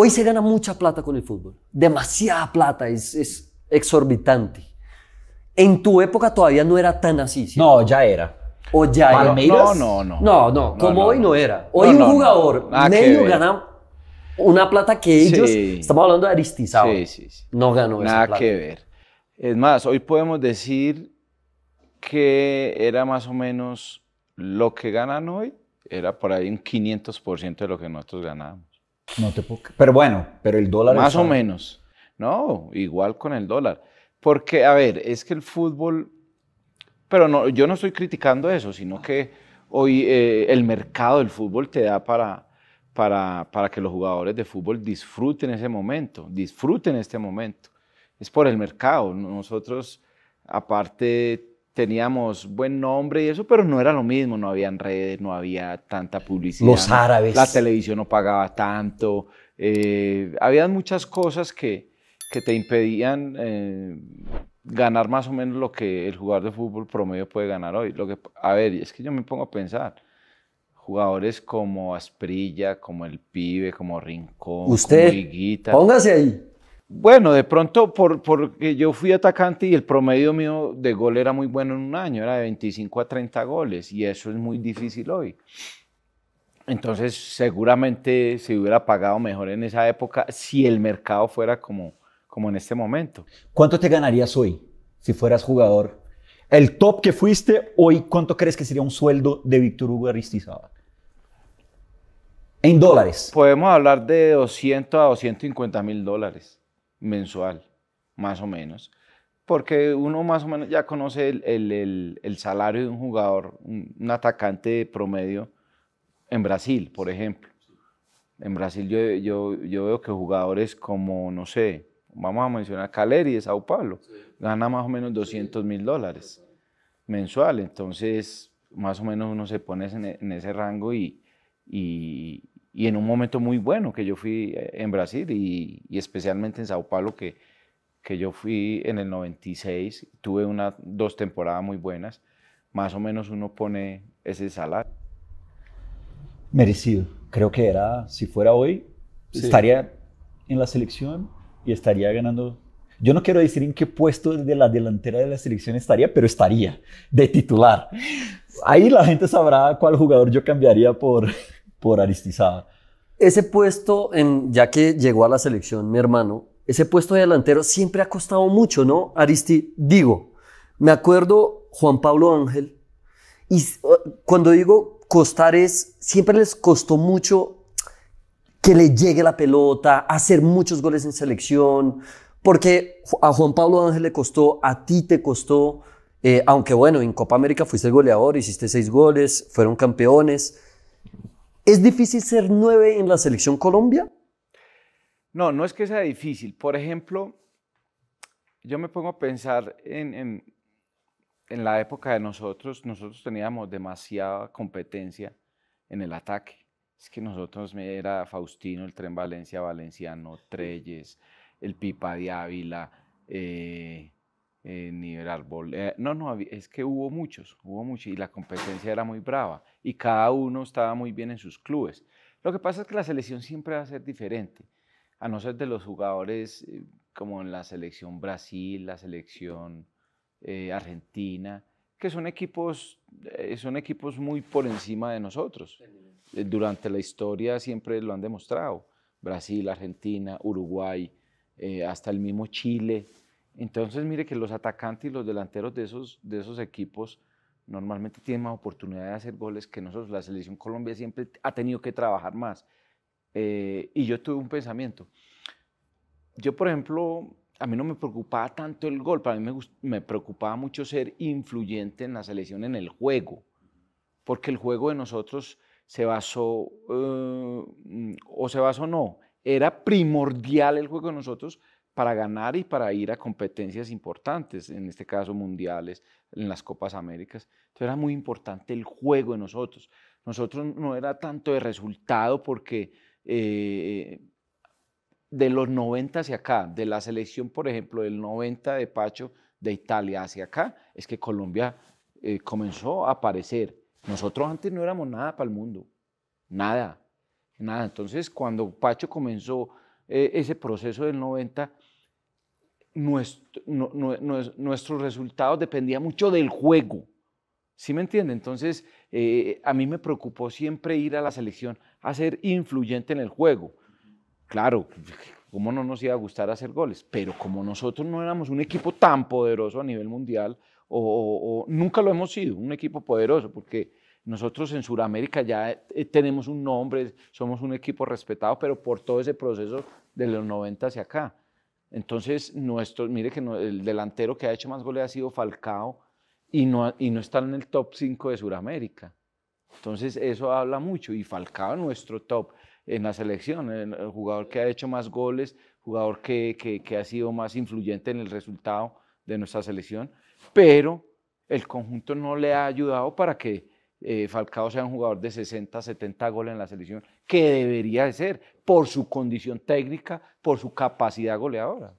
Hoy se gana mucha plata con el fútbol, demasiada plata, es, exorbitante. En tu época todavía no era tan así. No, ya era. O ya era? No, no, no. No, no, como hoy no. era. Hoy un jugador medio gana una plata que ellos, estamos hablando de Aristizado, sí, sí, sí, no ganó Nada esa que ver. Es más, hoy podemos decir que era más o menos lo que ganan hoy, era por ahí un 500% de lo que nosotros ganábamos. No te Pero bueno, pero el dólar... Más o menos. No, igual con el dólar. Porque, a ver, es que el fútbol... Pero no, yo no estoy criticando eso, sino que hoy eh, el mercado del fútbol te da para, para, para que los jugadores de fútbol disfruten ese momento, disfruten este momento. Es por el mercado. Nosotros, aparte, teníamos buen nombre y eso, pero no era lo mismo, no habían redes, no había tanta publicidad. Los árabes. La televisión no pagaba tanto, eh, habían muchas cosas que, te impedían eh, ganar más o menos lo que el jugador de fútbol promedio puede ganar hoy. Lo que, a ver, es que yo me pongo a pensar, jugadores como Asprilla, como El Pibe, como Rincón, Usted, póngase ahí. Bueno, de pronto porque yo fui atacante y el promedio mío de gol era muy bueno en un año, era de 25 a 30 goles y eso es muy difícil hoy. Entonces seguramente se hubiera pagado mejor en esa época si el mercado fuera como, como en este momento. ¿Cuánto te ganarías hoy si fueras jugador? El top que fuiste hoy, ¿cuánto crees que sería un sueldo de Víctor Hugo Aristizábal? En dólares. Podemos hablar de 200 a 250 mil dólares mensual, más o menos. Porque uno más o menos ya conoce el, salario de un jugador, un, atacante promedio en Brasil, por ejemplo. En Brasil yo, veo que jugadores como, no sé, vamos a mencionar Caleri de Sao Paulo, gana más o menos 200 mil dólares mensual. Entonces, más o menos uno se pone en, ese rango y, y en un momento muy bueno que yo fui eh, en Brasil y, especialmente en Sao Paulo, que, que yo fui en el 96, tuve una, dos temporadas muy buenas, más o menos uno pone ese salario. Merecido. Creo que era, si fuera hoy, estaría en la selección y estaría ganando. Yo no quiero decir en qué puesto de la delantera de la selección estaría, pero estaría de titular. Ahí la gente sabrá cuál jugador yo cambiaría por, por Aristizábal. Ese puesto, en, ya que llegó a la selección mi hermano, ese puesto de delantero siempre ha costado mucho, ¿no? Aristi, digo, me acuerdo Juan Pablo Ángel, y eh, cuando digo costar es, siempre les costó mucho que le llegue la pelota, hacer muchos goles en selección, porque a Juan Pablo Ángel le costó, a ti te costó, eh, aunque bueno, en Copa América fuiste el goleador, hiciste seis goles, fueron campeones, ¿Es difícil ser nueve en la selección Colombia? No, no es que sea difícil. Por ejemplo, yo me pongo a pensar en, en, la época de nosotros, nosotros teníamos demasiada competencia en el ataque. Es que nosotros era Faustino, el Tren Valencia, Valenciano, Treyes, el Pipa de Ávila, eh, eh, árbol. Eh, no, no, es que hubo muchos, hubo muchos y la competencia era muy brava y cada uno estaba muy bien en sus clubes. Lo que pasa es que la selección siempre va a ser diferente, a no ser de los jugadores eh, como en la selección Brasil, la selección eh, Argentina, que son equipos, eh, son equipos muy por encima de nosotros. Durante la historia siempre lo han demostrado. Brasil, Argentina, Uruguay, hasta el mismo Chile entonces, mire que los atacantes y los delanteros de esos, de esos equipos normalmente tienen más oportunidad de hacer goles que nosotros. La selección Colombia siempre ha tenido que trabajar más. Eh, y yo tuve un pensamiento. Yo, por ejemplo, a mí no me preocupaba tanto el gol, para mí me, preocupaba mucho ser influyente en la selección, en el juego, porque el juego de nosotros se basó, eh, o se basó no, era primordial el juego de nosotros para ganar y para ir a competencias importantes, en este caso mundiales, en las Copas Américas. Entonces era muy importante el juego de nosotros. Nosotros no era tanto de resultado porque eh, de los 90 hacia acá, de la selección, por ejemplo, del 90 de Pacho de Italia hacia acá, es que Colombia eh, comenzó a aparecer. Nosotros antes no éramos nada para el mundo, nada, nada. Entonces, cuando Pacho comenzó eh, ese proceso del 90, nuestro, nuestros resultados dependían mucho del juego. ¿Sí me entiende? Entonces, eh, a mí me preocupó siempre ir a la selección a ser influyente en el juego. Claro, cómo no nos iba a gustar hacer goles, pero como nosotros no éramos un equipo tan poderoso a nivel mundial, o, o nunca lo hemos sido, un equipo poderoso, porque nosotros en Sudamérica ya eh, tenemos un nombre, somos un equipo respetado, pero por todo ese proceso de los 90 hacia acá. Entonces, nuestro, mire que el delantero que ha hecho más goles ha sido Falcao y no, y no está en el top 5 de Sudamérica. Entonces, eso habla mucho. Y Falcao, nuestro top en la selección, el jugador que ha hecho más goles, jugador que ha sido más influyente en el resultado de nuestra selección, pero el conjunto no le ha ayudado para que eh, Falcao sea un jugador de 60, 70 goles en la selección, que debería de ser por su condición técnica, por su capacidad goleadora.